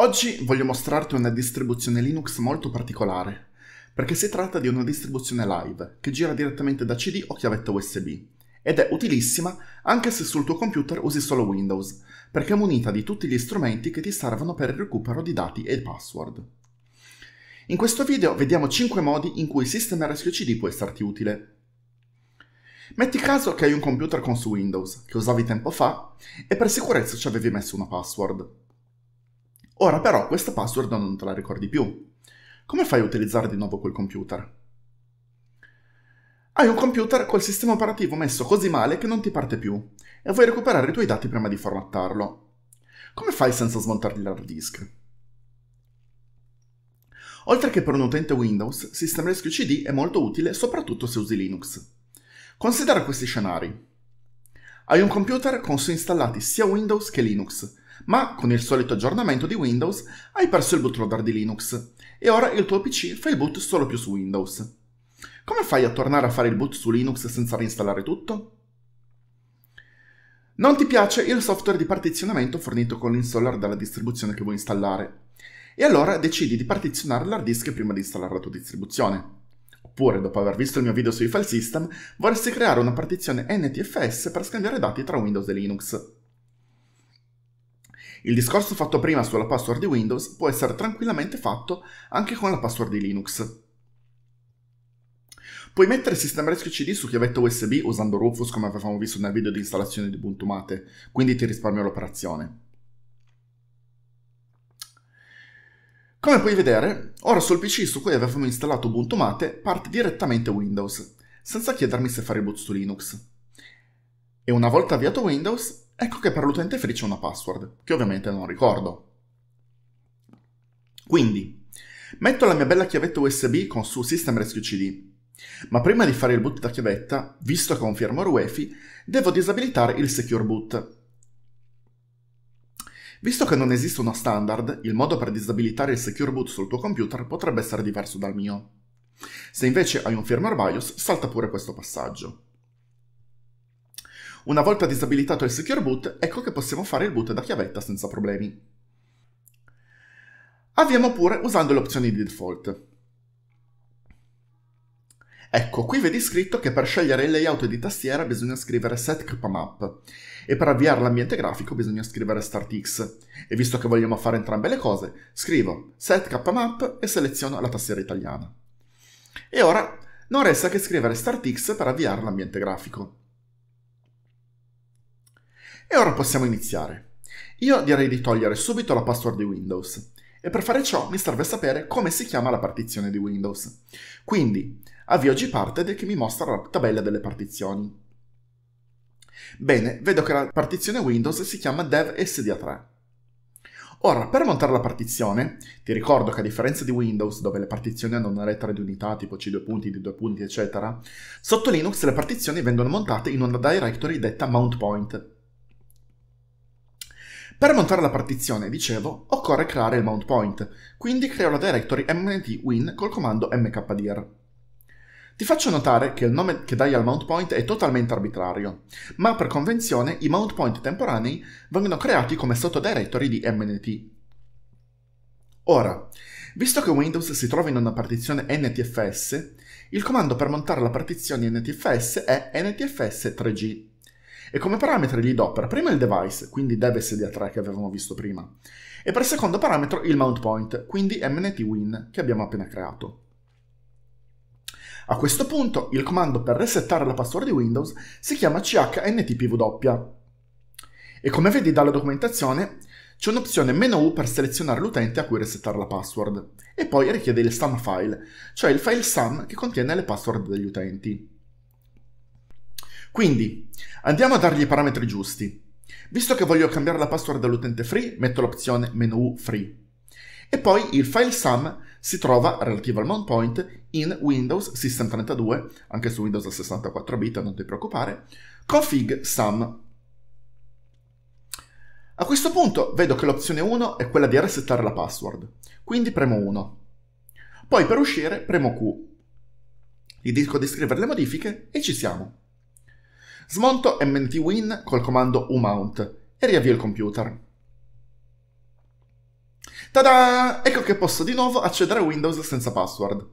Oggi voglio mostrarti una distribuzione Linux molto particolare, perché si tratta di una distribuzione live che gira direttamente da CD o chiavetta USB ed è utilissima anche se sul tuo computer usi solo Windows, perché è munita di tutti gli strumenti che ti servono per il recupero di dati e password. In questo video vediamo 5 modi in cui sistema Rescue CD può esserti utile. Metti caso che hai un computer con su Windows, che usavi tempo fa, e per sicurezza ci avevi messo una password. Ora però questa password non te la ricordi più. Come fai a utilizzare di nuovo quel computer? Hai un computer col sistema operativo messo così male che non ti parte più e vuoi recuperare i tuoi dati prima di formattarlo. Come fai senza smontargli l'hard disk? Oltre che per un utente Windows, System Rescue CD è molto utile soprattutto se usi Linux. Considera questi scenari. Hai un computer con su installati sia Windows che Linux ma con il solito aggiornamento di Windows hai perso il bootloader di Linux e ora il tuo PC fa il boot solo più su Windows. Come fai a tornare a fare il boot su Linux senza reinstallare tutto? Non ti piace il software di partizionamento fornito con l'installer dalla distribuzione che vuoi installare e allora decidi di partizionare l'hard disk prima di installare la tua distribuzione. Oppure, dopo aver visto il mio video sui file system, vorresti creare una partizione NTFS per scambiare dati tra Windows e Linux. Il discorso fatto prima sulla password di Windows può essere tranquillamente fatto anche con la password di Linux. Puoi mettere System Rescue CD su chiavetta USB usando Rufus come avevamo visto nel video di installazione di Ubuntu Mate, quindi ti risparmio l'operazione. Come puoi vedere, ora sul PC su cui avevamo installato Ubuntu Mate parte direttamente Windows, senza chiedermi se fare boot su Linux. E una volta avviato Windows, Ecco che per l'utente free c'è una password, che ovviamente non ricordo. Quindi, metto la mia bella chiavetta USB con su System Rescue CD, ma prima di fare il boot da chiavetta, visto che ho un firmware UEFI, devo disabilitare il Secure Boot. Visto che non esiste uno standard, il modo per disabilitare il Secure Boot sul tuo computer potrebbe essere diverso dal mio. Se invece hai un firmware BIOS, salta pure questo passaggio. Una volta disabilitato il secure boot, ecco che possiamo fare il boot da chiavetta senza problemi. Avviamo pure usando le opzioni di default. Ecco, qui vedi scritto che per scegliere il layout di tastiera bisogna scrivere set e per avviare l'ambiente grafico bisogna scrivere startx. E visto che vogliamo fare entrambe le cose, scrivo set e seleziono la tastiera italiana. E ora non resta che scrivere startx per avviare l'ambiente grafico. E ora possiamo iniziare. Io direi di togliere subito la password di Windows e per fare ciò mi serve sapere come si chiama la partizione di Windows. Quindi avvio Gparted che mi mostra la tabella delle partizioni. Bene, vedo che la partizione Windows si chiama devsda 3 Ora, per montare la partizione, ti ricordo che a differenza di Windows, dove le partizioni hanno una lettera di unità, tipo C2 punti, D2 punti, eccetera, sotto Linux le partizioni vengono montate in una directory detta mount point. Per montare la partizione, dicevo, occorre creare il mount point, quindi creo la directory mnt-win col comando mkdir. Ti faccio notare che il nome che dai al mount point è totalmente arbitrario, ma per convenzione i mount point temporanei vengono creati come sottodirectory di MNT. Ora, visto che Windows si trova in una partizione NTFS, il comando per montare la partizione NTFS è NTFS 3G e come parametri gli do per prima il device, quindi dev SDA3 che avevamo visto prima, e per secondo parametro il mount point, quindi mntwin che abbiamo appena creato. A questo punto il comando per resettare la password di Windows si chiama chntpw. E come vedi dalla documentazione c'è un'opzione meno U per selezionare l'utente a cui resettare la password e poi richiede il sum file, cioè il file sum che contiene le password degli utenti. Quindi, andiamo a dargli i parametri giusti. Visto che voglio cambiare la password dell'utente free, metto l'opzione menu free. E poi il file sum si trova, relativo al mount point, in Windows System 32, anche su Windows 64 bit, non ti preoccupare, config sum. A questo punto vedo che l'opzione 1 è quella di resettare la password, quindi premo 1. Poi per uscire premo Q. Gli dico di scrivere le modifiche e ci siamo. Smonto MNT-Win col comando umount e riavvio il computer. Tada! Ecco che posso di nuovo accedere a Windows senza password.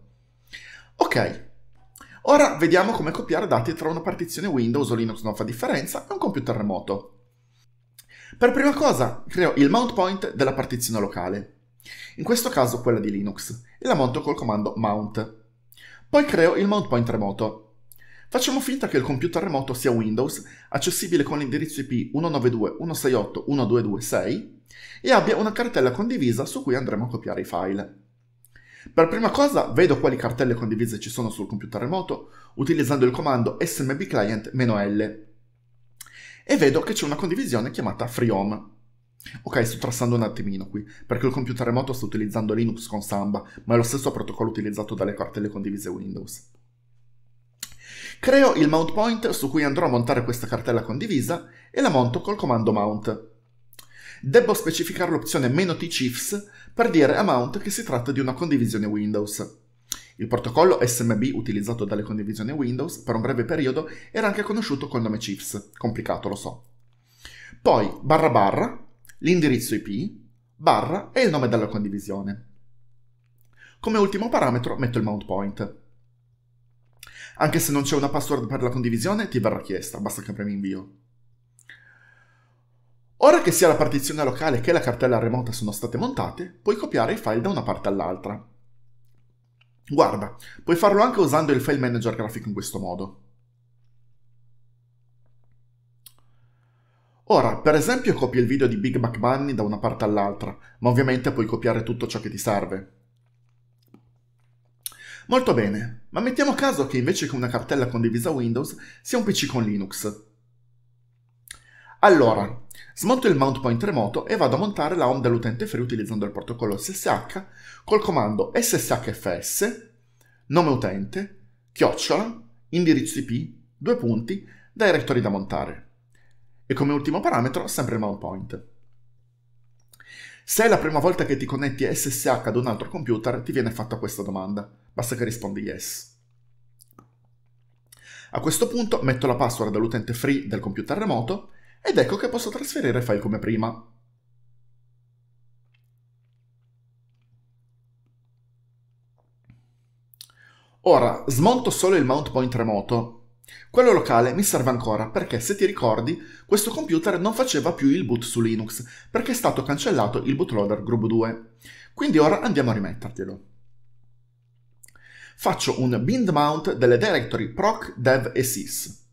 Ok, ora vediamo come copiare dati tra una partizione Windows o Linux non fa differenza e un computer remoto. Per prima cosa creo il mount point della partizione locale, in questo caso quella di Linux, e la monto col comando mount. Poi creo il mount point remoto, Facciamo finta che il computer remoto sia Windows, accessibile con l'indirizzo IP 192.168.1.2.2.6 e abbia una cartella condivisa su cui andremo a copiare i file. Per prima cosa vedo quali cartelle condivise ci sono sul computer remoto utilizzando il comando smbclient-l e vedo che c'è una condivisione chiamata freehome. Ok, sto trassando un attimino qui, perché il computer remoto sta utilizzando Linux con Samba, ma è lo stesso protocollo utilizzato dalle cartelle condivise Windows. Creo il mount point su cui andrò a montare questa cartella condivisa e la monto col comando mount. Debbo specificare l'opzione -tcifs per dire a mount che si tratta di una condivisione Windows. Il protocollo SMB utilizzato dalle condivisioni Windows per un breve periodo era anche conosciuto col nome CIFS, complicato lo so. Poi barra barra, l'indirizzo IP, barra e il nome della condivisione. Come ultimo parametro metto il mount point. Anche se non c'è una password per la condivisione, ti verrà chiesta, basta che premi invio. Ora che sia la partizione locale che la cartella remota sono state montate, puoi copiare i file da una parte all'altra. Guarda, puoi farlo anche usando il file manager grafico in questo modo. Ora, per esempio copi il video di Big Mac Bunny da una parte all'altra, ma ovviamente puoi copiare tutto ciò che ti serve. Molto bene, ma mettiamo caso che invece che una cartella condivisa Windows sia un PC con Linux. Allora, smonto il mount point remoto e vado a montare la home dell'utente free utilizzando il protocollo SSH col comando sshfs, nome utente, chiocciola, indirizzo IP, due punti, directory da montare. E come ultimo parametro sempre il mount point. Se è la prima volta che ti connetti SSH ad un altro computer, ti viene fatta questa domanda. Basta che rispondi yes. A questo punto metto la password dell'utente free del computer remoto ed ecco che posso trasferire file come prima. Ora, smonto solo il mount point remoto, quello locale mi serve ancora perché, se ti ricordi, questo computer non faceva più il boot su Linux perché è stato cancellato il bootloader Group 2. Quindi ora andiamo a rimetterglielo. Faccio un bind mount delle directory proc, dev e sys.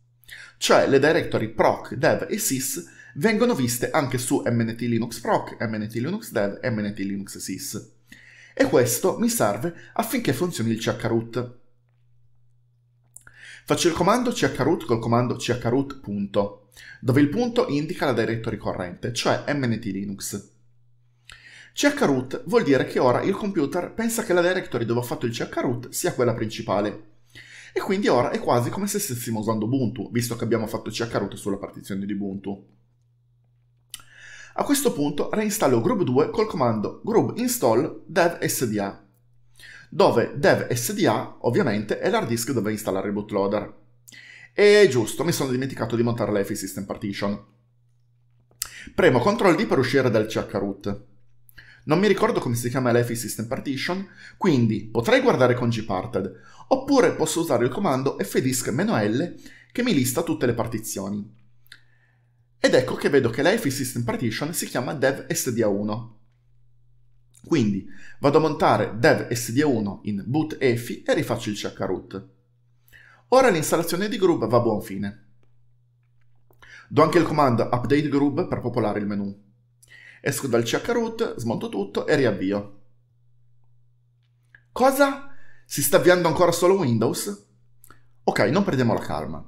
Cioè le directory proc, dev e sys vengono viste anche su mnt linux proc, mnt linux dev e mnt linux sys. E questo mi serve affinché funzioni il root. Faccio il comando chroot col comando chroot punto, dove il punto indica la directory corrente, cioè mnt linux. Chroot vuol dire che ora il computer pensa che la directory dove ho fatto il chroot sia quella principale. E quindi ora è quasi come se stessimo usando Ubuntu, visto che abbiamo fatto chroot sulla partizione di Ubuntu. A questo punto reinstallo Grub2 col comando grub install devsda. sda dove dev SDA ovviamente è l'hard disk dove installare il bootloader. E giusto, mi sono dimenticato di montare l'EFI System Partition. Premo CTRL D per uscire dal CH Non mi ricordo come si chiama l'EFI System Partition, quindi potrei guardare con Gparted, oppure posso usare il comando fdisk-l che mi lista tutte le partizioni. Ed ecco che vedo che l'EFI System Partition si chiama devsda 1 quindi vado a montare dev sd1 in boot EFI e rifaccio il chroot. Ora l'installazione di Groove va a buon fine. Do anche il comando update Grub per popolare il menu. Esco dal chroot, smonto tutto e riavvio. Cosa? Si sta avviando ancora solo Windows? Ok, non perdiamo la calma.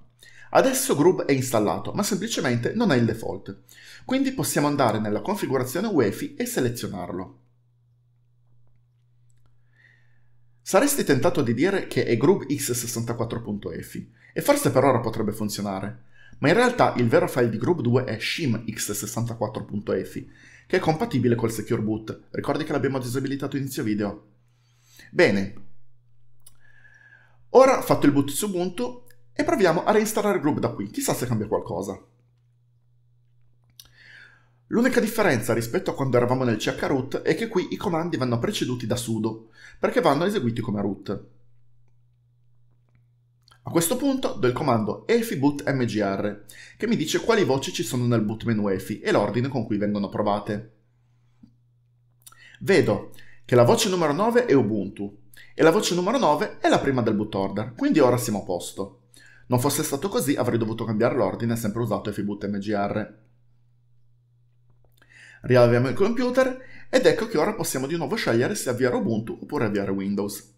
Adesso Groove è installato, ma semplicemente non è il default. Quindi possiamo andare nella configurazione UEFI e selezionarlo. Saresti tentato di dire che è Grub x64.efi, e forse per ora potrebbe funzionare, ma in realtà il vero file di Grub 2 è shim x64.efi, che è compatibile col Secure Boot, ricordi che l'abbiamo disabilitato inizio video? Bene, ora fatto il boot su Ubuntu e proviamo a reinstallare Grub da qui, chissà se cambia qualcosa. L'unica differenza rispetto a quando eravamo nel CH root è che qui i comandi vanno preceduti da sudo, perché vanno eseguiti come root. A questo punto do il comando EFI boot mgr, che mi dice quali voci ci sono nel boot menu EFI e l'ordine con cui vengono provate. Vedo che la voce numero 9 è Ubuntu e la voce numero 9 è la prima del boot order, quindi ora siamo a posto. Non fosse stato così avrei dovuto cambiare l'ordine sempre usato EFI boot mgr riavviamo il computer ed ecco che ora possiamo di nuovo scegliere se avviare Ubuntu oppure avviare Windows.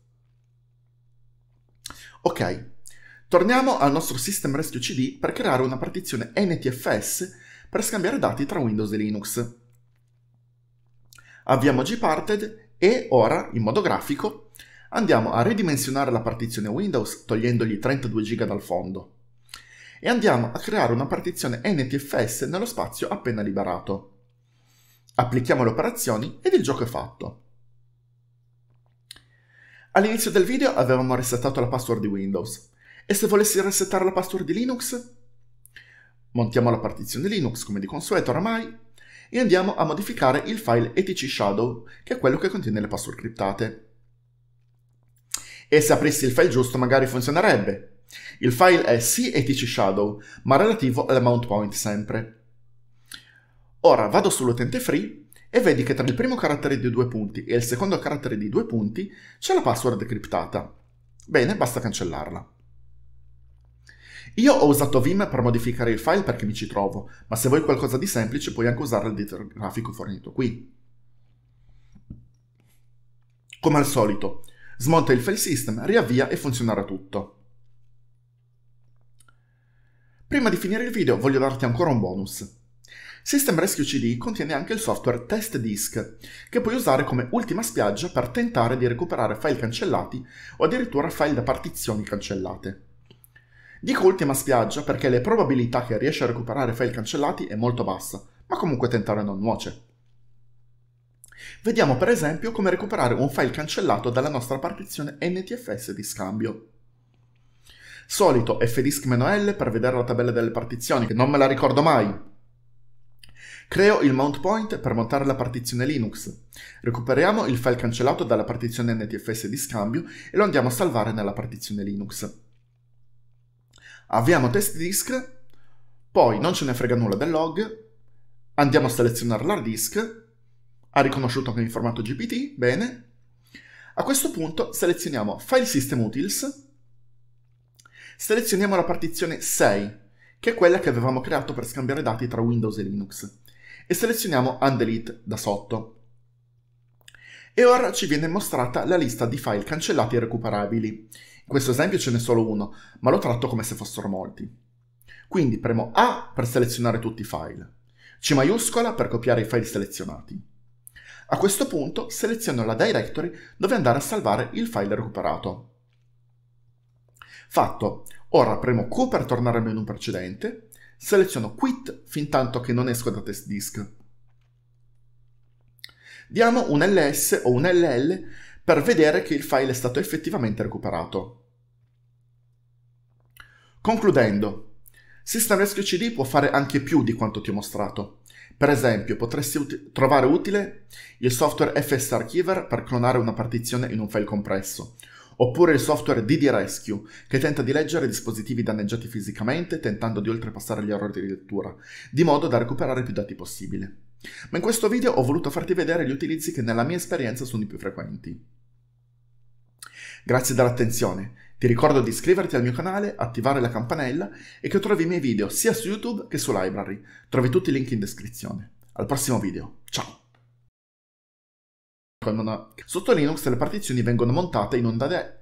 Ok, torniamo al nostro System Rescue CD per creare una partizione NTFS per scambiare dati tra Windows e Linux. Avviamo Gparted e ora, in modo grafico, andiamo a ridimensionare la partizione Windows togliendogli 32 GB dal fondo e andiamo a creare una partizione NTFS nello spazio appena liberato applichiamo le operazioni ed il gioco è fatto. All'inizio del video avevamo resettato la password di Windows e se volessi resettare la password di Linux? Montiamo la partizione Linux come di consueto oramai e andiamo a modificare il file etc shadow che è quello che contiene le password criptate. E se aprissi il file giusto magari funzionerebbe. Il file è sì etc shadow ma relativo alla mount point sempre Ora vado sull'utente free e vedi che tra il primo carattere di due punti e il secondo carattere di due punti c'è la password decryptata. Bene, basta cancellarla. Io ho usato Vim per modificare il file perché mi ci trovo, ma se vuoi qualcosa di semplice puoi anche usare il editor grafico fornito qui. Come al solito, smonta il file system, riavvia e funzionerà tutto. Prima di finire il video voglio darti ancora un bonus. System Rescue CD contiene anche il software Test Disk, che puoi usare come ultima spiaggia per tentare di recuperare file cancellati o addirittura file da partizioni cancellate. Dico ultima spiaggia perché le probabilità che riesci a recuperare file cancellati è molto bassa, ma comunque tentare non nuoce. Vediamo per esempio come recuperare un file cancellato dalla nostra partizione NTFS di scambio. Solito fdisk-l per vedere la tabella delle partizioni, che non me la ricordo mai, Creo il mount point per montare la partizione Linux. Recuperiamo il file cancellato dalla partizione NTFS di scambio e lo andiamo a salvare nella partizione Linux. Avviamo test disk, poi non ce ne frega nulla del log, andiamo a selezionare l'hard disk, ha riconosciuto anche il formato GPT, bene. A questo punto selezioniamo File System Utils, selezioniamo la partizione 6, che è quella che avevamo creato per scambiare dati tra Windows e Linux e selezioniamo Undelete da sotto. E ora ci viene mostrata la lista di file cancellati e recuperabili. In questo esempio ce n'è solo uno, ma lo tratto come se fossero molti. Quindi premo A per selezionare tutti i file, C maiuscola per copiare i file selezionati. A questo punto seleziono la directory dove andare a salvare il file recuperato. Fatto, ora premo Q per tornare al menu precedente seleziono Quit fin tanto che non esco da test disk. Diamo un ls o un ll per vedere che il file è stato effettivamente recuperato. Concludendo, System Rescue CD può fare anche più di quanto ti ho mostrato. Per esempio, potresti ut trovare utile il software FS Archiver per clonare una partizione in un file compresso, oppure il software DD Rescue, che tenta di leggere dispositivi danneggiati fisicamente tentando di oltrepassare gli errori di lettura, di modo da recuperare più dati possibile. Ma in questo video ho voluto farti vedere gli utilizzi che nella mia esperienza sono i più frequenti. Grazie dell'attenzione, ti ricordo di iscriverti al mio canale, attivare la campanella e che trovi i miei video sia su YouTube che su Library, trovi tutti i link in descrizione. Al prossimo video, ciao! Sotto Linux le partizioni vengono montate in onda, de...